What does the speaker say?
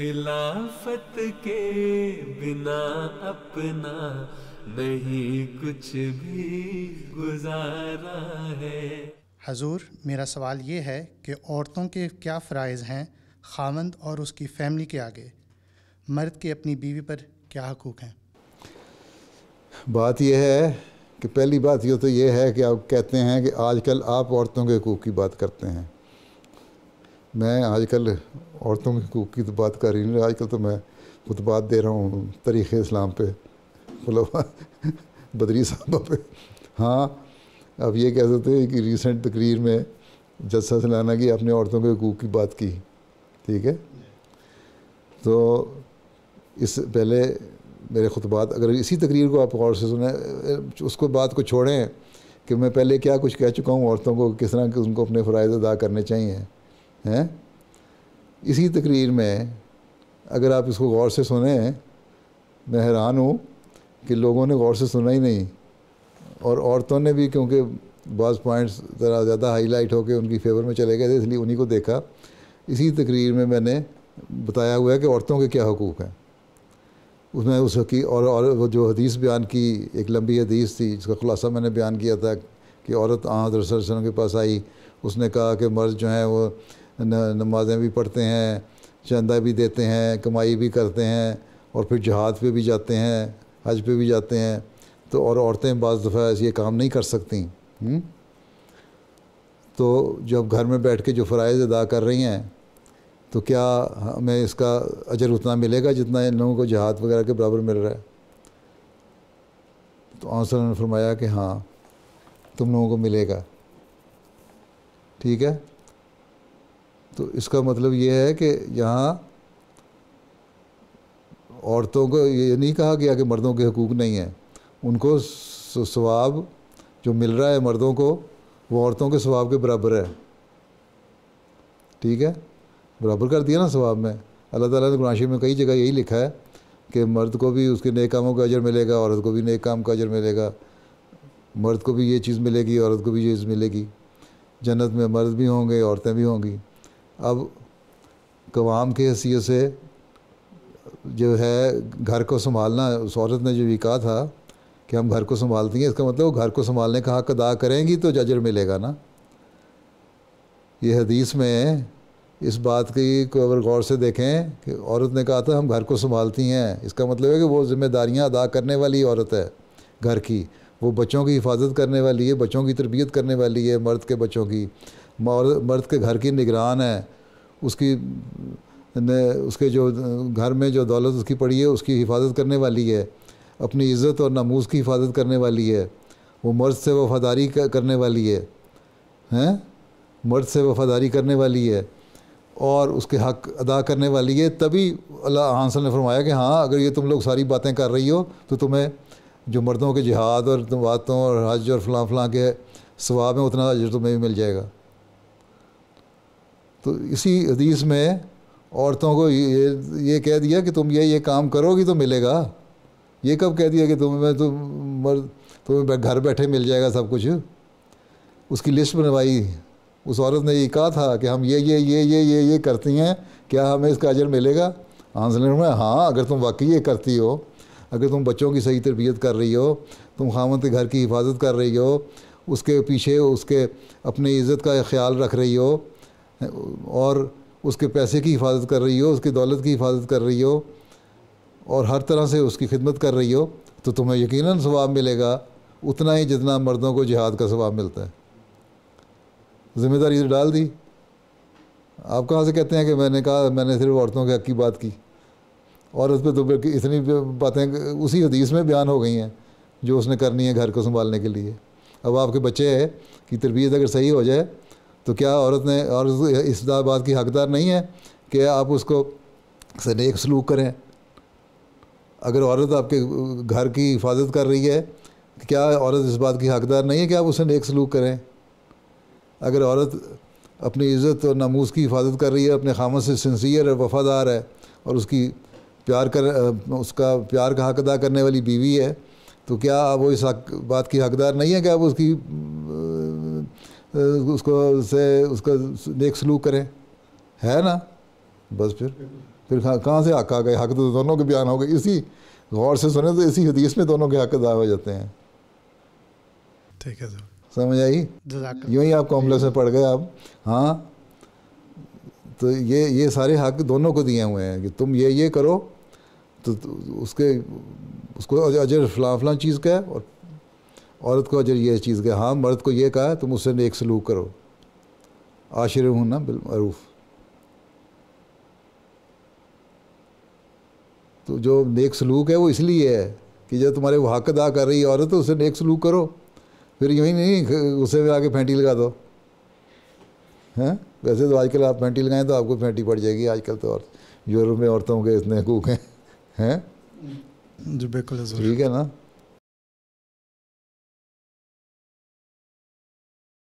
खिलाफत के बिना अपना नहीं कुछ भी गुजारा है हजूर मेरा सवाल ये है कि औरतों के क्या फ़रज़ हैं खामंद और उसकी फैमिली के आगे मर्द के अपनी बीवी पर क्या हकूक़ हैं बात यह है कि पहली बात यह तो ये है कि आप कहते हैं कि आजकल आप औरतों के हकूक़ की बात करते हैं मैं आजकल औरतों के हकूक़ की तो बात कर रही हूँ आजकल तो मैं खुतबात दे रहा हूँ तरीक़ इस्लाम पे मतलब बदरी साहब पे हाँ अब ये कह सकते हैं कि रिसेंट तकरीर में जस्सा सलाना की अपने औरतों के हकूक़ की बात की ठीक है तो इस पहले मेरे खुतबात अगर इसी तकरीर को आप गौर से सुने उसको बात को छोड़ें कि मैं पहले क्या कुछ कह चुका हूँ औरतों को किस तरह के उनको अपने फ़रज़ अदा करने चाहिए हैं इसी तकरीर में अगर आप इसको गौर से सुने मैं हैरान हूँ कि लोगों ने गौर से सुना ही नहीं और औरतों ने भी क्योंकि बाज़ पॉइंट्स ज़रा ज़्यादा हाईलाइट होकर उनकी फेवर में चले गए थे इसलिए उन्हीं को देखा इसी तकरीर में मैंने बताया हुआ है कि औरतों के क्या हकूक़ हैं उसमें उस हकी और, और वो जो हदीस बयान की एक लंबी हदीस थी जिसका खुलासा मैंने बयान किया था कि औरत आ हजरसम के पास आई उसने कहा कि मर्द जो हैं वो नमाज़ें भी पढ़ते हैं चंदा भी देते हैं कमाई भी करते हैं और फिर जहाज़ पे भी जाते हैं हज पे भी जाते हैं तो और औरतें बज़ दफ़ा ये काम नहीं कर सकती हुँ? तो जब घर में बैठ के जो फ़रज़ अदा कर रही हैं तो क्या हमें इसका अजर उतना मिलेगा जितना इन लोगों को जहाद वगैरह के बराबर मिल रहा है तो आंसर ने फरमाया कि हाँ तुम लोगों को मिलेगा ठीक है तो इसका मतलब ये है कि यहाँ औरतों को ये नहीं कहा गया कि मर्दों के हकूक़ नहीं हैं उनको स्वाब जो मिल रहा है मर्दों को वो औरतों के स्वाब के बराबर है ठीक है बराबर कर दिया ना स्वाब में अल्लाह ताला ने कुरान में कई जगह यही लिखा है कि मर्द को भी उसके नए कामों का अजर मिलेगा औरत को भी नए काम का अजर मिलेगा मर्द को भी ये चीज़ मिलेगी औरत को भी ये चीज़ मिलेगी जन्नत में मर्द भी होंगे औरतें भी होंगी अब कवाम के हसीय से जो है घर को संभालना उस औरत ने जो भी कहा था कि हम घर को संभालती हैं इसका मतलब वो घर को संभालने का हक अदा करेंगी तो जजर मिलेगा ना ये हदीस में इस बात की को अगर गौर से देखें कि औरत ने कहा था हम घर को संभालती हैं इसका मतलब है कि वो ज़िम्मेदारियाँ अदा करने वाली औरत है घर की वो बच्चों की हिफाजत करने वाली है बच्चों की तरबियत करने वाली है मर्द के बच्चों की मर्द के घर की निगरान है उसकी ने उसके जो घर में जो दौलत उसकी पड़ी है उसकी हिफाजत करने वाली है अपनी इज़्ज़त और नमूज की हिफाजत करने वाली है वो मर्द से वफादारी करने वाली है हैं मर्द से वफादारी करने वाली है और उसके हक अदा करने वाली है तभी अल्लाह हांसल ने फरमाया कि हाँ अगर ये तुम लोग सारी बातें कर रही हो तो तुम्हें जो मर्दों के जिहाद और बातों और हज और फलां फलां के स्वभाव में उतना अजर तुम्हें भी मिल जाएगा तो इसी हदीस में औरतों को ये ये कह दिया कि तुम ये ये काम करोगी तो मिलेगा ये कब कह दिया कि तुम्हें तुम मर तुम्हें घर बैठे मिल जाएगा सब कुछ उसकी लिस्ट बनवाई उस औरत ने ये कहा था कि हम ये ये ये ये ये ये करती हैं क्या हमें इसका अजर मिलेगा आंसर में हाँ अगर तुम वाकई ये करती हो अगर तुम बच्चों की सही तरबियत कर रही हो तुम खामन के घर की हिफाजत कर रही हो उसके पीछे उसके अपनी इज़्ज़त का ख्याल रख रही हो और उसके पैसे की हिफाजत कर रही हो उसकी दौलत की हिफाजत कर रही हो और हर तरह से उसकी खिदमत कर रही हो तो तुम्हें यकीनन स्वाब मिलेगा उतना ही जितना मर्दों को जिहाद का स्वाब मिलता है ज़िम्मेदारी डाल दी आप कहाँ से कहते हैं कि मैंने कहा मैंने सिर्फ औरतों के हक की बात की औरत पे तो इतनी बातें उसी हदीस में बयान हो गई हैं जो उसने करनी है घर को संभालने के लिए अब आपके बच्चे कि तरबियत अगर सही हो जाए तो क्या औरत ने और बात की हकदार नहीं है कि आप उसको से नेक सलूक करें अगर औरत आपके घर की हिफाजत कर रही है क्या औरत इस बात की हकदार नहीं है कि आप उसे नेक सलूक करें अगर औरत अपनी इज़्ज़त और नामूस की हिफाजत कर रही है अपने खामत से सिंसियर और वफ़ादार है और उसकी प्यार कर उसका प्यार का हक अदा करने वाली बीवी है तो क्या वो इस हक बात की हकदार नहीं है कि आप उसकी उसको से उसका नेक सलूक करें है ना बस फिर फिर कहाँ से हक आ गए हक तो दोनों के बयान हो गए इसी गौर से सुने तो इसी हदीस में दोनों के हक अदा हो जाते हैं ठीक है समझ आई यूँ ही आप कॉम्प्लेक्स में पड़ गए आप हाँ तो ये ये सारे हक दोनों को दिए हुए हैं कि तुम ये ये करो तो, तो उसके उसको अजय फला फला चीज़ का है और औरत को अजर ये चीज़ कहा हाँ मर्द को ये कहा तुम उससे नेक सलूक करो आशिर हूँ ना बिलमूफ तो जो नेक सलूक है वो इसलिए है कि जब तुम्हारे वो हक अदा कर रही औरत तो उससे नेक सलूक करो फिर यही नहीं उसे भी आके फेंटी लगा दो हैं वैसे तो आजकल आप फेंटी लगाएं तो आपको फेंटी पड़ जाएगी आजकल तो और यूरोप में औरतों के इतने हकूक हैं हैं जी बिल्कुल ठीक है ना